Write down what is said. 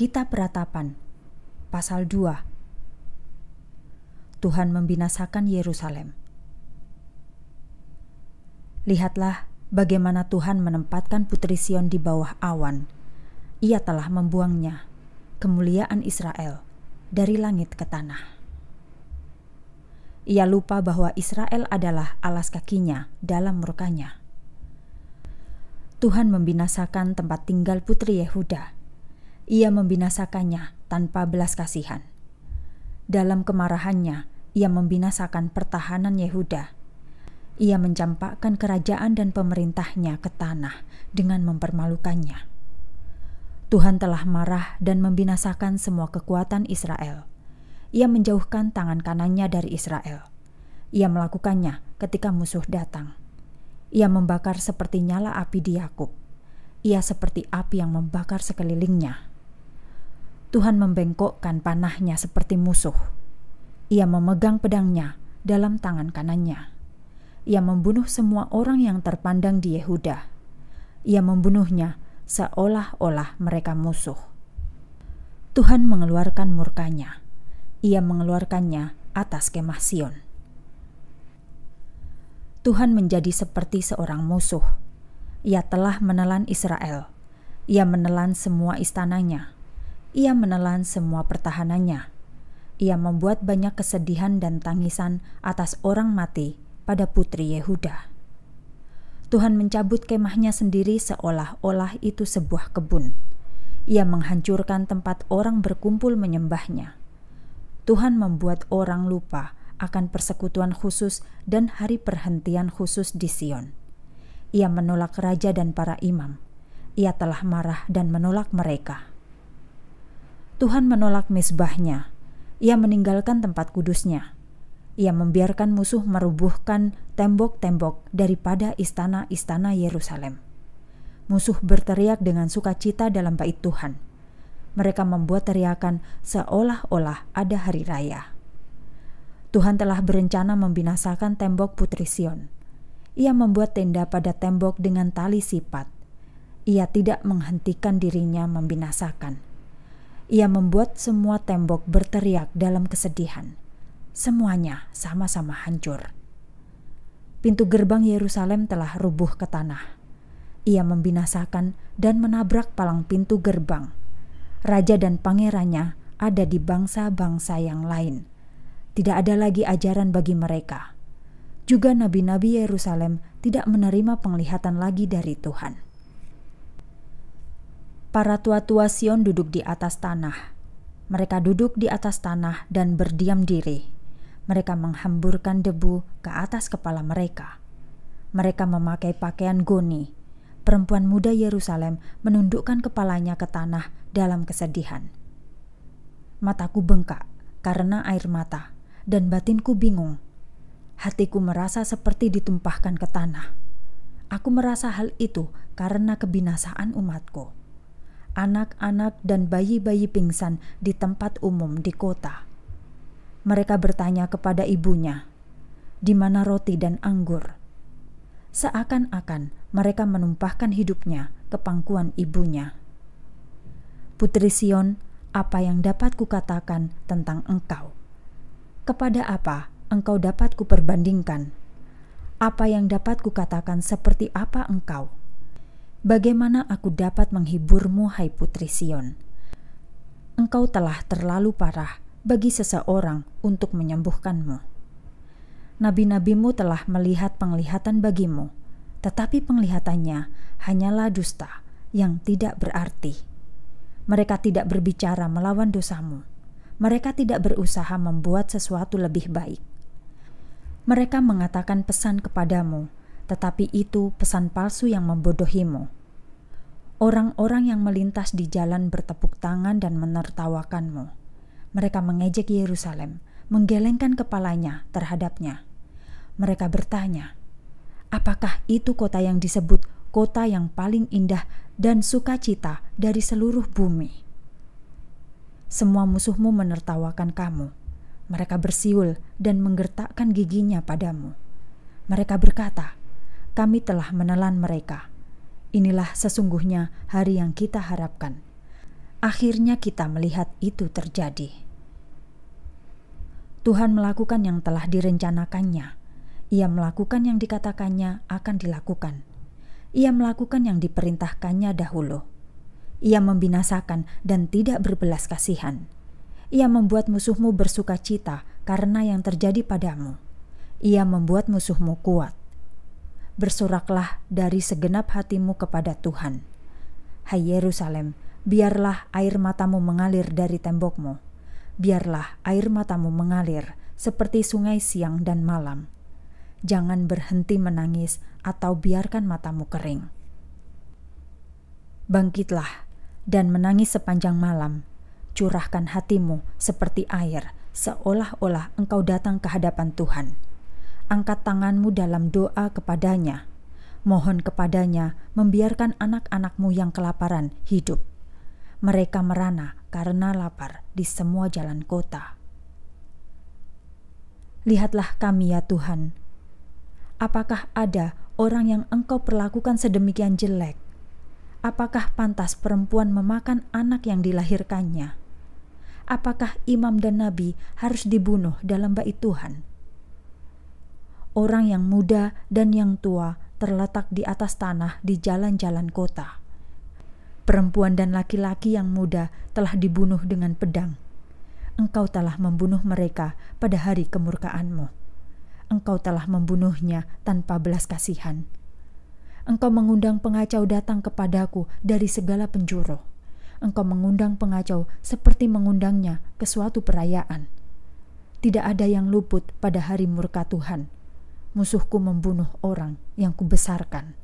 Kitab Peratapan, pasal 2 Tuhan membinasakan Yerusalem Lihatlah bagaimana Tuhan menempatkan putri Sion di bawah awan Ia telah membuangnya kemuliaan Israel dari langit ke tanah Ia lupa bahwa Israel adalah alas kakinya dalam murkanya Tuhan membinasakan tempat tinggal putri Yehuda ia membinasakannya tanpa belas kasihan. Dalam kemarahannya, ia membinasakan pertahanan Yehuda. Ia mencampakkan kerajaan dan pemerintahnya ke tanah dengan mempermalukannya. Tuhan telah marah dan membinasakan semua kekuatan Israel. Ia menjauhkan tangan kanannya dari Israel. Ia melakukannya ketika musuh datang. Ia membakar seperti nyala api di Yakub. Ia seperti api yang membakar sekelilingnya. Tuhan membengkokkan panahnya seperti musuh. Ia memegang pedangnya dalam tangan kanannya. Ia membunuh semua orang yang terpandang di Yehuda. Ia membunuhnya seolah-olah mereka musuh. Tuhan mengeluarkan murkanya. Ia mengeluarkannya atas kemah Sion. Tuhan menjadi seperti seorang musuh. Ia telah menelan Israel. Ia menelan semua istananya ia menelan semua pertahanannya. Ia membuat banyak kesedihan dan tangisan atas orang mati pada putri Yehuda. Tuhan mencabut kemahnya sendiri seolah-olah itu sebuah kebun. Ia menghancurkan tempat orang berkumpul menyembahnya. Tuhan membuat orang lupa akan persekutuan khusus dan hari perhentian khusus di Sion. Ia menolak raja dan para imam. Ia telah marah dan menolak mereka. Tuhan menolak mesbahnya. Ia meninggalkan tempat kudusnya. Ia membiarkan musuh merubuhkan tembok-tembok daripada istana-istana Yerusalem. Musuh berteriak dengan sukacita dalam bait Tuhan. Mereka membuat teriakan seolah-olah ada hari raya. Tuhan telah berencana membinasakan tembok Putri Sion. Ia membuat tenda pada tembok dengan tali sipat ia tidak menghentikan dirinya membinasakan. Ia membuat semua tembok berteriak dalam kesedihan. Semuanya sama-sama hancur. Pintu gerbang Yerusalem telah rubuh ke tanah. Ia membinasakan dan menabrak palang pintu gerbang. Raja dan pangerannya ada di bangsa-bangsa yang lain. Tidak ada lagi ajaran bagi mereka. Juga nabi-nabi Yerusalem tidak menerima penglihatan lagi dari Tuhan. Para tua-tua Sion duduk di atas tanah. Mereka duduk di atas tanah dan berdiam diri. Mereka menghamburkan debu ke atas kepala mereka. Mereka memakai pakaian goni. Perempuan muda Yerusalem menundukkan kepalanya ke tanah dalam kesedihan. Mataku bengkak karena air mata, dan batinku bingung. Hatiku merasa seperti ditumpahkan ke tanah. Aku merasa hal itu karena kebinasaan umatku anak-anak, dan bayi-bayi pingsan di tempat umum di kota. Mereka bertanya kepada ibunya, "Di mana roti dan anggur?" Seakan-akan mereka menumpahkan hidupnya ke pangkuan ibunya. Putri Sion, apa yang dapat kukatakan tentang engkau? Kepada apa engkau dapat kuperbandingkan? Apa yang dapat kukatakan seperti apa engkau? Bagaimana aku dapat menghiburmu, hai Putri Sion? Engkau telah terlalu parah bagi seseorang untuk menyembuhkanmu. Nabi-nabimu telah melihat penglihatan bagimu, tetapi penglihatannya hanyalah dusta yang tidak berarti. Mereka tidak berbicara melawan dosamu. Mereka tidak berusaha membuat sesuatu lebih baik. Mereka mengatakan pesan kepadamu tetapi itu pesan palsu yang membodohimu. Orang-orang yang melintas di jalan bertepuk tangan dan menertawakanmu. Mereka mengejek Yerusalem, menggelengkan kepalanya terhadapnya. Mereka bertanya, "Apakah itu kota yang disebut kota yang paling indah dan sukacita dari seluruh bumi?" Semua musuhmu menertawakan kamu. Mereka bersiul dan menggertakkan giginya padamu. Mereka berkata, kami telah menelan mereka. Inilah sesungguhnya hari yang kita harapkan. Akhirnya kita melihat itu terjadi. Tuhan melakukan yang telah direncanakannya. Ia melakukan yang dikatakannya akan dilakukan. Ia melakukan yang diperintahkannya dahulu. Ia membinasakan dan tidak berbelas kasihan. Ia membuat musuhmu bersuka cita karena yang terjadi padamu. Ia membuat musuhmu kuat bersoraklah dari segenap hatimu kepada Tuhan. Hai Yerusalem, biarlah air matamu mengalir dari tembokmu. Biarlah air matamu mengalir seperti sungai siang dan malam. Jangan berhenti menangis atau biarkan matamu kering. Bangkitlah dan menangis sepanjang malam. Curahkan hatimu seperti air, seolah-olah engkau datang ke hadapan Tuhan angkat tanganmu dalam doa kepadanya. Mohon kepadanya membiarkan anak-anakmu yang kelaparan hidup. Mereka merana karena lapar di semua jalan kota. Lihatlah kami ya Tuhan. Apakah ada orang yang engkau perlakukan sedemikian jelek? Apakah pantas perempuan memakan anak yang dilahirkannya? Apakah imam dan nabi harus dibunuh dalam bait Tuhan?' orang yang muda dan yang tua terletak di atas tanah di jalan-jalan kota. Perempuan dan laki-laki yang muda telah dibunuh dengan pedang. Engkau telah membunuh mereka pada hari kemurkaanmu. Engkau telah membunuhnya tanpa belas kasihan. Engkau mengundang pengacau datang kepadaku dari segala penjuru. Engkau mengundang pengacau seperti mengundangnya ke suatu perayaan. Tidak ada yang luput pada hari murka Tuhan musuhku membunuh orang yang kubesarkan.